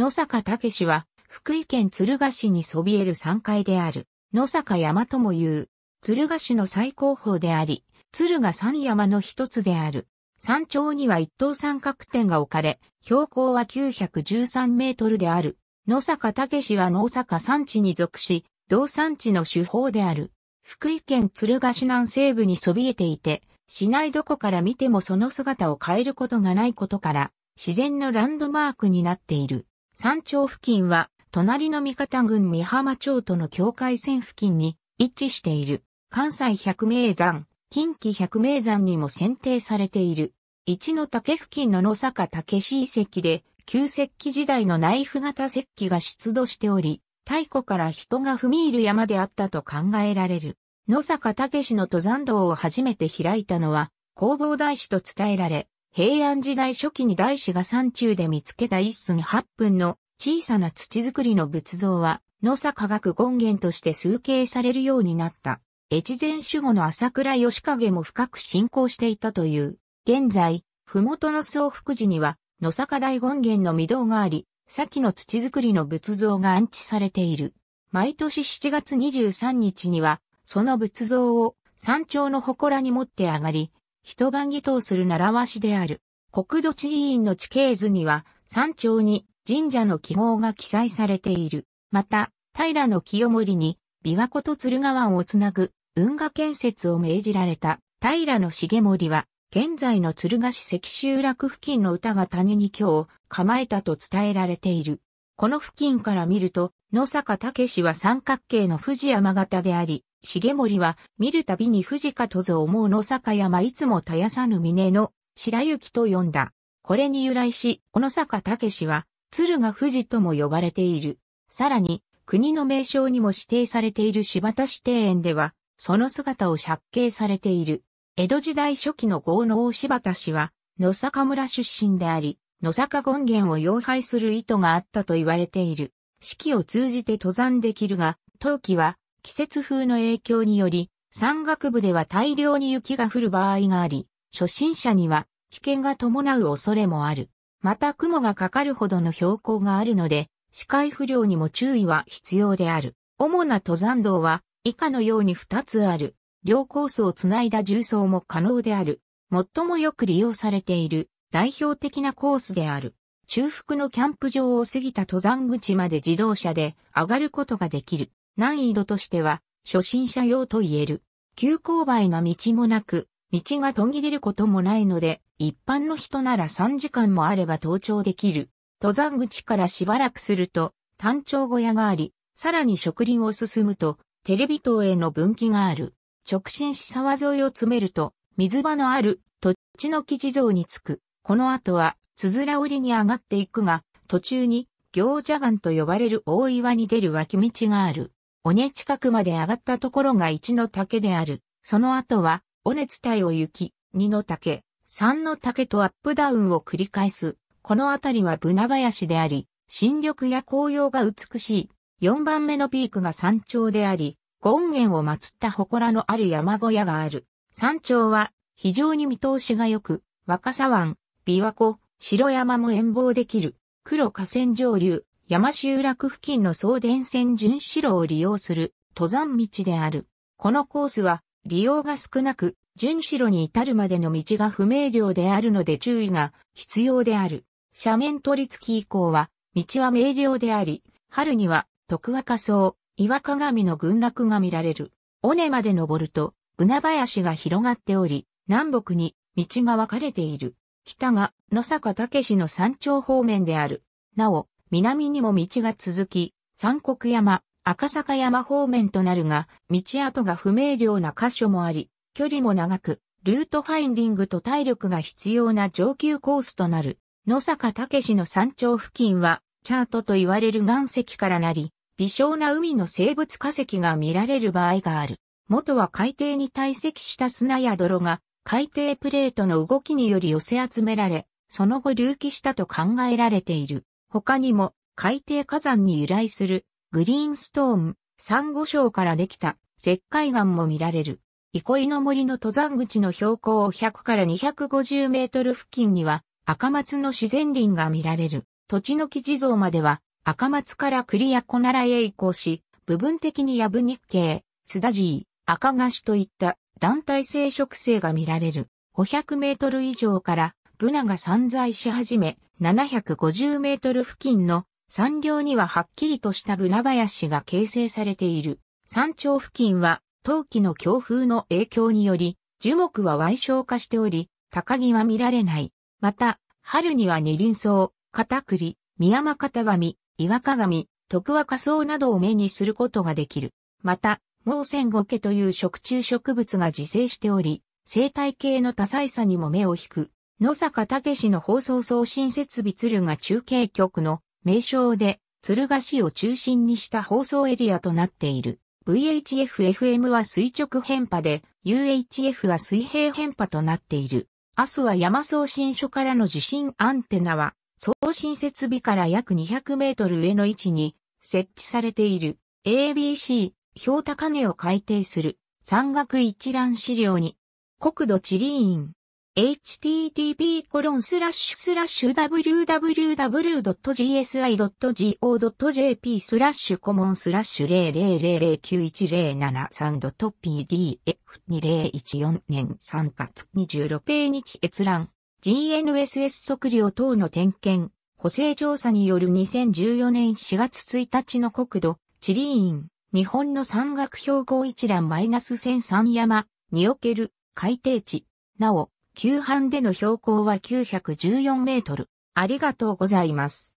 野坂武氏は、福井県敦賀市にそびえる山階である、野坂山とも言う、敦賀市の最高峰であり、敦賀山山の一つである。山頂には一等三角点が置かれ、標高は913メートルである。野坂武氏は野坂山地に属し、同山地の主峰である。福井県敦賀市南西部にそびえていて、市内どこから見てもその姿を変えることがないことから、自然のランドマークになっている。山頂付近は、隣の三方郡三浜町との境界線付近に位置している。関西百名山、近畿百名山にも選定されている。一の竹付近の野坂武市遺跡で、旧石器時代のナイフ型石器が出土しており、太古から人が踏み入る山であったと考えられる。野坂武史の登山道を初めて開いたのは、弘法大師と伝えられ、平安時代初期に大師が山中で見つけた一寸八分の小さな土作りの仏像は、野坂学権現として崇敬されるようになった。越前守護の朝倉義景も深く信仰していたという。現在、麓の総福寺には、野坂大権現の御堂があり、先の土作りの仏像が安置されている。毎年7月23日には、その仏像を山頂の祠に持って上がり、一晩祈祷する習わしである。国土地理院の地形図には、山頂に神社の記号が記載されている。また、平の清盛に、琵琶湖と鶴川をつなぐ運河建設を命じられた平の重盛は、現在の鶴ヶ市石集落付近の歌が谷に今日構えたと伝えられている。この付近から見ると、野坂武は三角形の富士山型であり、重森は見るたびに富士かとぞ思う野坂山いつも絶やさぬ峰の白雪と呼んだ。これに由来し、小野坂武は鶴が富士とも呼ばれている。さらに、国の名称にも指定されている柴田市庭園では、その姿を借景されている。江戸時代初期の豪農柴田氏は、野坂村出身であり、野坂権現を要配する意図があったと言われている。四季を通じて登山できるが、冬季は季節風の影響により、山岳部では大量に雪が降る場合があり、初心者には危険が伴う恐れもある。また雲がかかるほどの標高があるので、視界不良にも注意は必要である。主な登山道は以下のように2つある。両コースをつないだ重装も可能である。最もよく利用されている代表的なコースである。中腹のキャンプ場を過ぎた登山口まで自動車で上がることができる。難易度としては初心者用と言える。急勾配な道もなく、道が途切れることもないので、一般の人なら3時間もあれば登頂できる。登山口からしばらくすると、単調小屋があり、さらに植林を進むと、テレビ塔への分岐がある。直進し沢沿いを詰めると、水場のある土地の基地像に着く。この後は、つづら折りに上がっていくが、途中に、行者岩と呼ばれる大岩に出る脇道がある。尾根近くまで上がったところが一の竹である。その後は、尾根伝いを行き、二の竹、三の竹とアップダウンを繰り返す。この辺りはブナ林であり、新緑や紅葉が美しい。四番目のピークが山頂であり、権現を祀った祠のある山小屋がある。山頂は非常に見通しが良く、若狭湾、琵琶湖、白山も遠望できる、黒河川上流、山集落付近の送電線巡視路を利用する登山道である。このコースは利用が少なく、巡視路に至るまでの道が不明瞭であるので注意が必要である。斜面取り付き以降は、道は明瞭であり、春には徳和草、岩鏡の群落が見られる。尾根まで登ると、船林が広がっており、南北に道が分かれている。北が野坂武の山頂方面である。なお、南にも道が続き、三国山、赤坂山方面となるが、道跡が不明瞭な箇所もあり、距離も長く、ルートファインディングと体力が必要な上級コースとなる。野坂武の山頂付近は、チャートと言われる岩石からなり、微小な海の生物化石が見られる場合がある。元は海底に堆積した砂や泥が海底プレートの動きにより寄せ集められ、その後隆起したと考えられている。他にも、海底火山に由来するグリーンストーン、サンゴ礁からできた石灰岩も見られる。憩いの森の登山口の標高100から250メートル付近には赤松の自然林が見られる。土地の木地蔵までは赤松から栗や小奈良へ移行し、部分的にヤブ日系、スダジー、赤菓子といった団体性植性が見られる。500メートル以上からブナが散在し始め、750メートル付近の山稜にははっきりとしたブナ林が形成されている。山頂付近は冬季の強風の影響により、樹木は矮小化しており、高木は見られない。また、春には二輪草、カタクリ、ミヤマカタバミ、イワカガミ、トクワカソウなどを目にすることができる。また、盲戦ゴケという食虫植物が自生しており、生態系の多彩さにも目を引く。野坂武の放送送信設備鶴が中継局の名称で、鶴ヶ市を中心にした放送エリアとなっている。VHF-FM は垂直変波で、UHF は水平変波となっている。明日は山送信所からの受信アンテナは、送信設備から約200メートル上の位置に設置されている。ABC、評高値を改定する山岳一覧資料に国土地理院 http www.gsi.go.jp スラッシュコモンスラッシュ 000910730.pdf2014 年3月26日閲覧 GNSS 測量等の点検補正調査による2014年4月1日の国土地理院日本の山岳標高一覧マイナス1003山における海底地。なお、旧版での標高は914メートル。ありがとうございます。